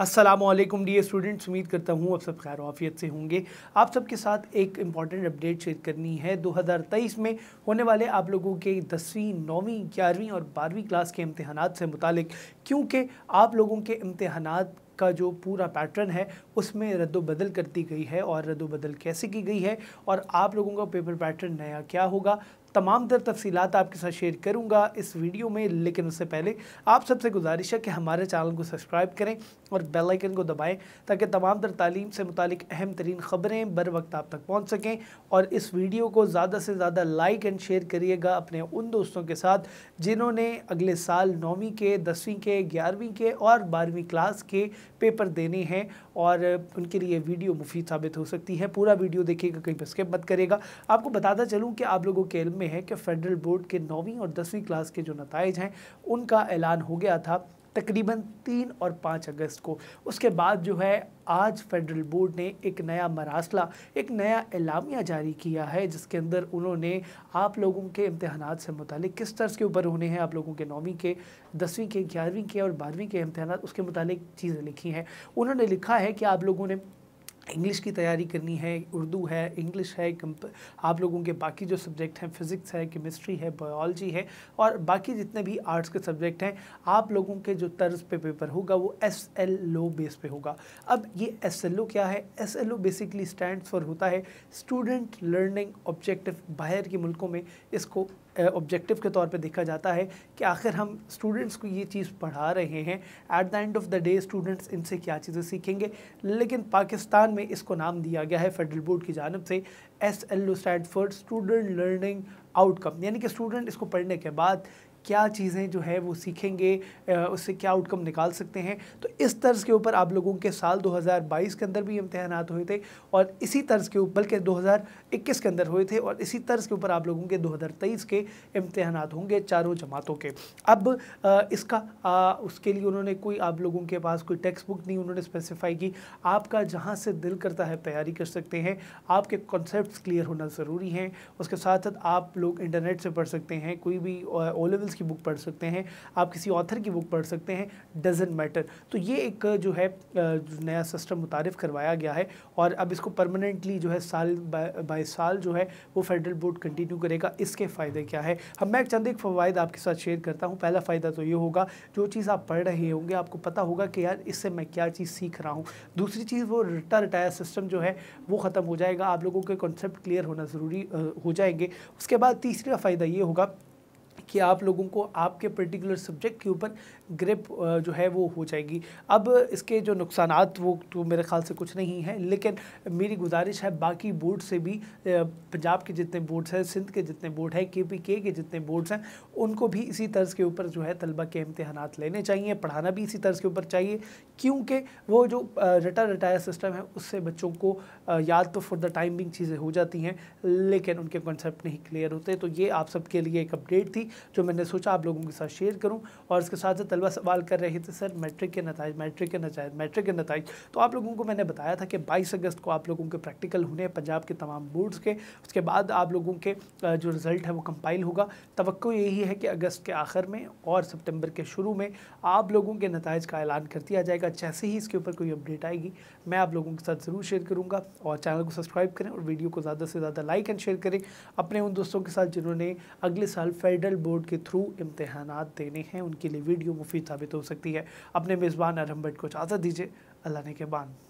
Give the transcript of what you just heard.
Aslam D students उम्मीद करता हूँ आप सब खैर वाफियत से होंगे आप सबके साथ एक इम्पॉर्टेंट अपडेट शेयर करनी है 2023 में होने वाले आप लोगों के दसवीं नौवीं ग्यारहवीं और बारहवीं क्लास के इम्तहान से मुतलिक क्योंकि आप लोगों के इम्तहान का जो पूरा पैटर्न है उसमें रद्दबदल करती गई है और रद्दबदल कैसे की गई है और आप लोगों का पेपर पैटर्न नया क्या होगा तमाम तर तफसीत आपके साथ शेयर करूँगा इस वीडियो में लेकिन उससे पहले आप सबसे गुजारिश है कि हमारे चैनल को सब्सक्राइब करें और बेलाइकन को दबाएँ ताकि तमाम तर तालीम से मुतक अहम तरीन ख़बरें बर वक्त आप तक पहुँच सकें और इस वीडियो को ज़्यादा से ज़्यादा लाइक एंड शेयर करिएगा अपने उन दोस्तों के साथ जिन्होंने अगले साल नौवीं के दसवीं के ग्यारहवीं के और बारहवीं क्लास के पेपर देने हैं और उनके लिए वीडियो मुफीद साबित हो सकती है पूरा वीडियो देखिएगा कहीं पर स्किप मत करेगा आपको बताता चलूँ कि आप लोगों के में है कि फेडरल बोर्ड के नौवीं और दसवीं क्लास के जो नतज हैं उनका ऐलान हो गया था तकरीबन तीन और पाँच अगस्त को उसके बाद जो है आज फेडरल बोर्ड ने एक नया मरासला एक नया एलामिया जारी किया है जिसके अंदर उन्होंने आप लोगों के इम्तहान से मुतलिक किस तर्ज के ऊपर होने हैं आप लोगों के नौवीं के दसवीं के ग्यारहवीं के और बारहवीं के इम्तहान उसके मुतालिक चीज़ें लिखी हैं उन्होंने लिखा है कि आप लोगों ने इंग्लिश की तैयारी करनी है उर्दू है इंग्लिश है आप लोगों के बाकी जो सब्जेक्ट हैं फिज़िक्स है केमिस्ट्री है बायोलॉजी है और बाकी जितने भी आर्ट्स के सब्जेक्ट हैं आप लोगों के जो तर्ज पे पेपर होगा वो एस एल ओ बेस पे होगा अब ये एस एल ओ क्या है S L O basically stand for होता है स्टूडेंट लर्निंग ऑब्जेक्टिव बाहर के मुल्कों में इसको ऑब्जेक्टिव के तौर पे देखा जाता है कि आखिर हम स्टूडेंट्स को ये चीज़ पढ़ा रहे हैं at the end of the day students इनसे क्या चीज़ें सीखेंगे लेकिन पाकिस्तान में में इसको नाम दिया गया है फेडरल बोर्ड की जानब से S L stand for student learning outcome यानी कि स्टूडेंट इसको पढ़ने के बाद क्या चीज़ें जो है वो सीखेंगे उससे क्या आउटकम निकाल सकते हैं तो इस तर्ज के ऊपर आप लोगों के साल 2022 के अंदर भी इम्तहान हुए थे और इसी तर्ज के ऊपर बल्कि 2021 के अंदर हुए थे और इसी तर्ज के ऊपर आप लोगों के 2023 के इम्तहान होंगे चारों जमातों के अब इसका आ, उसके लिए उन्होंने कोई आप लोगों के पास कोई टेक्स्ट बुक नहीं उन्होंने स्पेसिफाई की आपका जहाँ से दिल करता है तैयारी कर सकते हैं आपके कॉन्सेप्ट क्लियर होना ज़रूरी हैं उसके साथ साथ आप लोग इंटरनेट से पढ़ सकते हैं कोई भी ओ लेवल मिशेल्स की बुक पढ़ सकते हैं आप किसी ऑथर की बुक पढ़ सकते हैं डजेंट मैटर तो ये एक जो है नया सिस्टम मुतारफ़ करवाया गया है और अब इसको परमानेंटली जो है साल बाय साल जो है वो फेडरल बोर्ड कंटिन्यू करेगा इसके फ़ायदे क्या है हम मैं चंद एक फ़वाद आपके साथ शेयर करता हूँ पहला फ़ायदा तो ये होगा जो चीज़ आप पढ़ रहे होंगे आपको पता होगा कि यार इससे मैं क्या चीज़ सीख रहा हूँ दूसरी चीज़ वो रिटा रिटायर सिस्टम जो है वो ख़त्म हो जाएगा आप लोगों के कॉन्सेप्ट क्लियर होना ज़रूरी हो जाएंगे उसके बाद तीसरा फ़ायदा ये होगा कि आप लोगों को आपके पर्टिकुलर सब्जेक्ट के ऊपर ग्रिप जो है वो हो जाएगी अब इसके जो नुकसान वो तो मेरे ख्याल से कुछ नहीं है लेकिन मेरी गुजारिश है बाकी बोर्ड से भी पंजाब के जितने बोर्ड्स हैं सिंध के जितने बोर्ड हैं के पी के के जितने बोर्ड्स हैं उनको भी इसी तर्ज के ऊपर जो है तलबा के इम्तहान लेने चाहिए पढ़ाना भी इसी तर्ज के ऊपर चाहिए क्योंकि वो जो रटा रिटायर सिस्टम है उससे बच्चों को याद तो फॉर द टाइम बिंग चीज़ें हो जाती हैं लेकिन उनके कॉन्सेप्ट नहीं क्लियर होते तो ये आप सबके लिए एक अपडेट थी जो मैंने सोचा आप लोगों के साथ शेयर करूँ और इसके साथ साथ तलबा सवाल कर रहे थे सर मैट्रिक के नतज मैट्रिक के नतज मैट्रिक के नतज तो आप लोगों को मैंने बताया था कि बाईस अगस्त को आप लोगों के प्रैक्टिकल होने हैं पंजाब के तमाम बोर्ड्स के उसके बाद आप लोगों के जो रिज़ल्ट है वो कंपाइल होगा तो यही है कि अगस्त के आखिर में और सितंबर के शुरू में आप लोगों के नतज का ऐलान कर दिया जाएगा जैसे ही इसके ऊपर कोई अपडेट आएगी मैं आप लोगों के साथ ज़रूर शेयर करूँगा और चैनल को सब्सक्राइब करें और वीडियो को ज़्यादा से ज़्यादा लाइक एंड शेयर करें अपने उन दोस्तों के साथ जिन्होंने अगले साल फेडरल बोर्ड के थ्रू इम्तहान देने हैं उनके लिए वीडियो मुफीद साबित हो सकती है अपने मेज़बान अरहम भट्ट को इजाज़त दीजिए अल्लाह ने के बाद